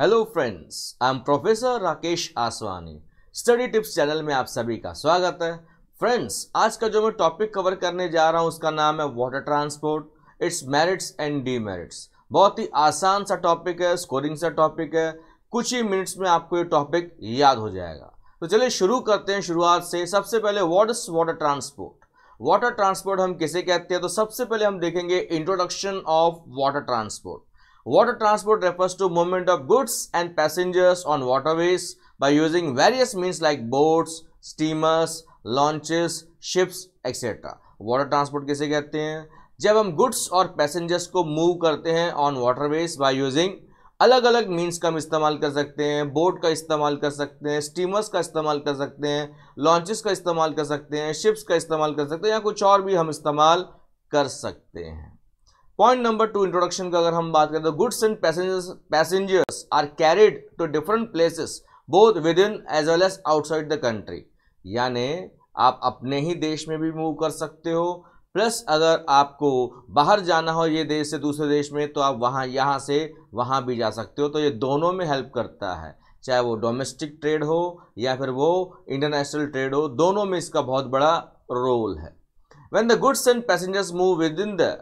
hello friends I am professor Rakesh Aswani study tips channel में आप सभी का स्वागत है फ्रेंड्स आज का जो मैं टॉपिक कवर करने जा रहा हूँ उसका नाम है water transport it's merits and demerits बहुत ही आसान सा टॉपिक है स्कोरिंग सा टॉपिक है कुछ ही मिनट्स में आपको ये टॉपिक याद हो जाएगा तो चलिए शुरू करते हैं शुरुआत से सबसे पहले what is water transport water transport हम किसे कहते हैं तो सबसे पहले हम देखेंगे introduction of water transport Water transport refers to movement of goods and passengers on waterways by using various means like boats, steamers, launches ships etcetera water transport कैसे कहते हैं जब हम गुड्स और पैसेंजर्स को मूव करते हैं ऑन वाटरवेज बाय यूजिंग अलग अलग मीन्स का हम इस्तेमाल कर सकते हैं बोट का इस्तेमाल कर सकते हैं स्टीमर्स का इस्तेमाल कर सकते हैं लॉन्चेस का इस्तेमाल कर सकते हैं शिप्स का इस्तेमाल कर सकते हैं या कुछ और भी हम इस्तेमाल कर सकते हैं पॉइंट नंबर टू इंट्रोडक्शन का अगर हम बात करें तो goods and passengers passengers are carried to different places both within as well as outside the country यानी आप अपने ही देश में भी मूव कर सकते हो प्लस अगर आपको बाहर जाना हो ये देश से दूसरे देश में तो आप वहाँ यहाँ से वहाँ भी जा सकते हो तो ये दोनों में हेल्प करता है चाहे वो डोमेस्टिक ट्रेड हो या फिर वो इंटरनेशनल ट्रेड हो दोनों में इसका बहुत बड़ा रोल है when the goods and passengers move within the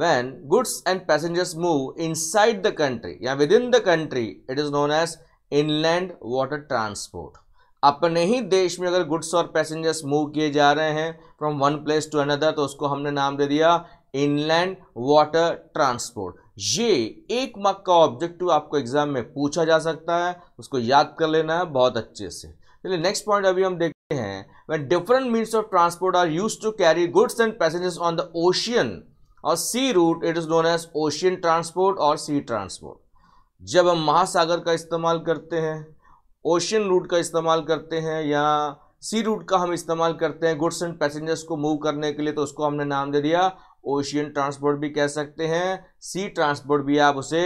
goods when goods and passengers move inside the country yeah within the country it is known as inland water transport अपने ही देश में अगर गुड्स और passengers move किए जा रहे हैं from one place to another तो उसको हमने नाम दे दिया इनलैंड वाटर ट्रांसपोर्ट ये एक मक का ऑब्जेक्टिव आपको एग्जाम में पूछा जा सकता है उसको याद कर लेना है बहुत अच्छे से चलिए नेक्स्ट पॉइंट अभी हम देखते हैं when different means of transport are use to carry goods and passengers on the ocean और sea route it is known as ocean transport और सी ट्रांसपोर्ट जब हम महासागर का इस्तेमाल करते हैं ओशियन रूट का इस्तेमाल करते हैं या सी रूट का हम इस्तेमाल करते हैं गुड्स एंड पैसेंजर्स को मूव करने के लिए तो उसको हमने नाम दे दिया ओशियन ट्रांसपोर्ट भी कह सकते हैं सी ट्रांसपोर्ट भी आप उसे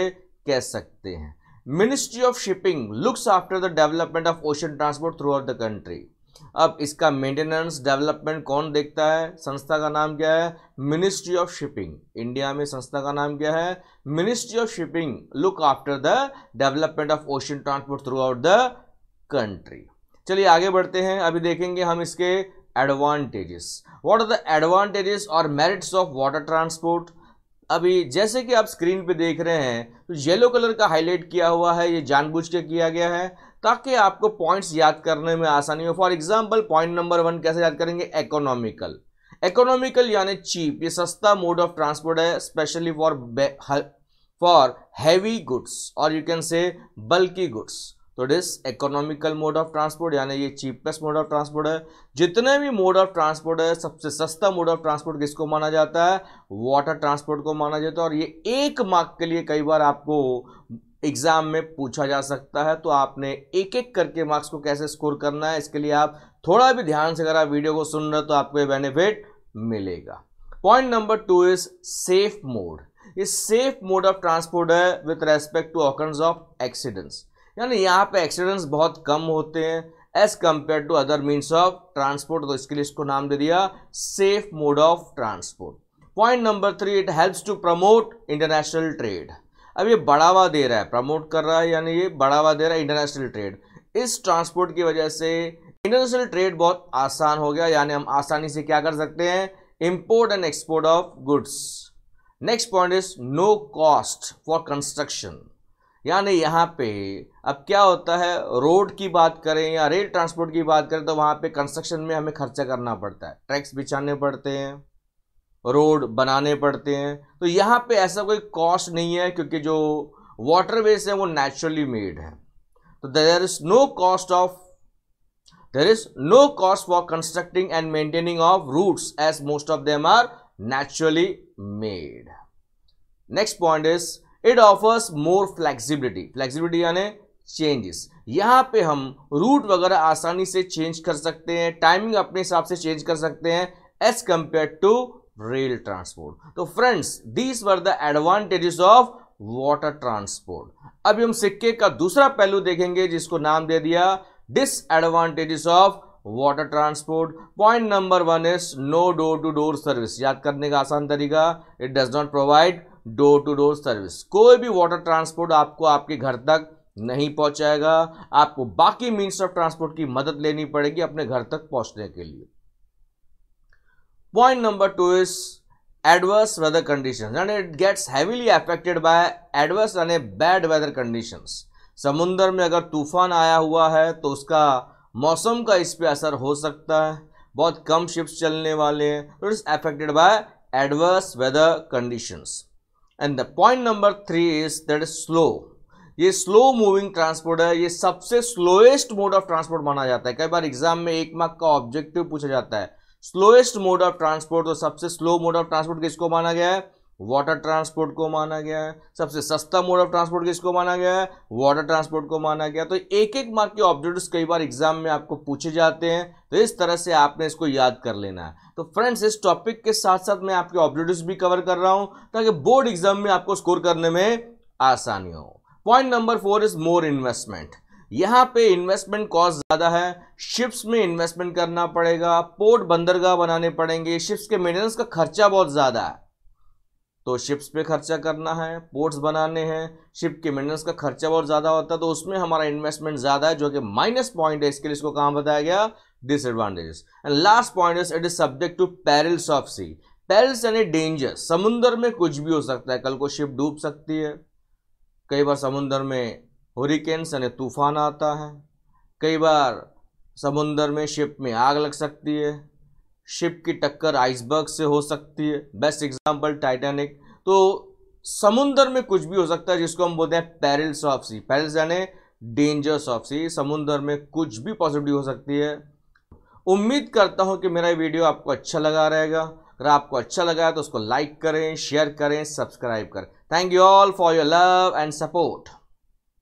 कह सकते हैं ministry of shipping looks after the development of ocean transport throughout the country अब इसका मेंटेनेंस डेवलपमेंट कौन देखता है संस्था का नाम क्या है मिनिस्ट्री ऑफ शिपिंग इंडिया में संस्था का नाम क्या है ministry of shipping look after the development of ocean transport throughout the country चलिए आगे बढ़ते हैं अभी देखेंगे हम इसके advantages what are the advantages और मेरिट्स ऑफ वाटर ट्रांसपोर्ट अभी जैसे कि आप स्क्रीन पे देख रहे हैं तो येलो कलर का हाईलाइट किया हुआ है ये जानबूझ के किया गया है ताकि आपको पॉइंट्स याद करने में आसानी हो for example point number one कैसे याद करेंगे इकोनॉमिकल इकोनॉमिकल यानी चीप ये सस्ता मोड ऑफ ट्रांसपोर्ट है specially for for heavy goods और you can say bulky goods तो it economical mode of transport यानी ये चीपेस्ट मोड ऑफ ट्रांसपोर्ट है जितने भी मोड ऑफ ट्रांसपोर्ट है सबसे सस्ता मोड ऑफ ट्रांसपोर्ट किसको माना जाता है वाटर ट्रांसपोर्ट को माना जाता है और ये एक मार्क के लिए कई बार आपको एग्ज़ाम में पूछा जा सकता है तो आपने एक एक करके मार्क्स को कैसे स्कोर करना है इसके लिए आप थोड़ा भी ध्यान से अगर आप वीडियो को सुन रहे हो तो आपको ये बेनिफिट मिलेगा point number two is safe mode इस सेफ मोड ऑफ ट्रांसपोर्ट है with respect to occurs of accidents यानी यहाँ पे एक्सीडेंट्स बहुत कम होते हैं as compare to other means of transport तो इसके लिए इसको नाम दे दिया safe mode of transport point number three it helps to promote international trade अब ये बढ़ावा दे रहा है प्रमोट कर रहा है यानी ये बढ़ावा दे रहा है इंटरनेशनल ट्रेड इस ट्रांसपोर्ट की वजह से इंटरनेशनल ट्रेड बहुत आसान हो गया यानी हम आसानी से क्या कर सकते हैं import and export of goods next point is no cost for construction यानी यहाँ पे अब क्या होता है रोड की बात करें या रेल ट्रांसपोर्ट की बात करें तो वहाँ पे कंस्ट्रक्शन में हमें खर्चा करना पड़ता है ट्रैक्स बिछाने पड़ते हैं रोड बनाने पड़ते हैं तो यहाँ पे ऐसा कोई कॉस्ट नहीं है क्योंकि जो वाटरवेज है वो नेचुरली मेड है तो there is no cost of there is no cost for constructing and maintaining of routes as most of them are naturally made next point is it offers more flexibility flexibility यानी changes यहाँ पे हम root वगैरह आसानी से change कर सकते हैं टाइमिंग अपने हिसाब से चेंज कर सकते हैं as compare to rail transport तो friends these were the advantages of water transport अभी हम सिक्के का दूसरा पहलू देखेंगे जिसको नाम दे दिया disadvantages of water transport point number one is no door to door service याद करने का आसान तरीका it does not provide door to door service कोई भी वाटर ट्रांसपोर्ट आपको आपके घर तक नहीं पहुंचाएगा आपको बाकी मीन्स ऑफ ट्रांसपोर्ट की मदद लेनी पड़ेगी अपने घर तक पहुंचने के लिए Point number two is adverse weather conditions and it gets heavily affected by adverse and bad weather condition समुंदर में अगर तूफान आया हुआ है तो उसका मौसम का इस पर असर हो सकता है बहुत कम शिप्स चलने वाले हैं it it's affected by adverse weather condition and the point number three is that is slow ये स्लो मूविंग ट्रांसपोर्ट है ये सबसे स्लोएस्ट मोड ऑफ ट्रांसपोर्ट माना जाता है कई बार एग्जाम में एक मार्क का ऑब्जेक्टिव पूछा जाता है स्लोएस्ट मोड ऑफ ट्रांसपोर्ट तो सबसे स्लो मोड ऑफ ट्रांसपोर्ट किसको माना गया है वाटर ट्रांसपोर्ट को माना गया है सबसे सस्ता मोड ऑफ ट्रांसपोर्ट किसको माना गया है वाटर ट्रांसपोर्ट को माना गया तो एक एक मार्क के ऑब्जेक्टिव्स कई बार एग्जाम में आपको पूछे जाते हैं तो इस तरह से आपने इसको याद कर लेना है तो फ्रेंड्स इस टॉपिक के साथ साथ मैं आपके ऑब्जेक्टिव्स भी कवर कर रहा हूं ताकि बोर्ड एग्जाम में आपको स्कोर करने में आसानी हो point number four is more investment यहाँ पे इन्वेस्टमेंट कॉस्ट ज़्यादा है शिप्स में इन्वेस्टमेंट करना पड़ेगा पोर्ट बंदरगाह बनाने पड़ेंगे शिप्स के मेंटेनेंस का खर्चा बहुत ज़्यादा है तो शिप्स पे खर्चा करना है पोर्ट्स बनाने हैं शिप के मेंटेनेंस का खर्चा बहुत ज़्यादा होता है तो उसमें हमारा इन्वेस्टमेंट ज़्यादा है जो कि माइनस पॉइंट है इसके लिए इसको कहाँ बताया गया disadvantages and last point is it is subject to perils of sea perils यानी डेंजर समुंदर में कुछ भी हो सकता है कल को शिप डूब सकती है कई बार समुंदर में हुरिकेन्स यानी तूफान आता है कई बार समुंदर में शिप में आग लग सकती है शिप की टक्कर आइसबर्ग से हो सकती है बेस्ट एग्जांपल टाइटैनिक तो समुंदर में कुछ भी हो सकता है जिसको हम बोलते हैं पैरल्स ऑफ सी पैरल्स यानी डेंजर्स ऑफ सी समुंदर में कुछ भी पॉसिबिलिटी हो सकती है उम्मीद करता हूँ कि मेरा वीडियो आपको अच्छा लगा रहेगा अगर आपको अच्छा लगा है तो उसको लाइक करें शेयर करें सब्सक्राइब करें thank you all for your love and support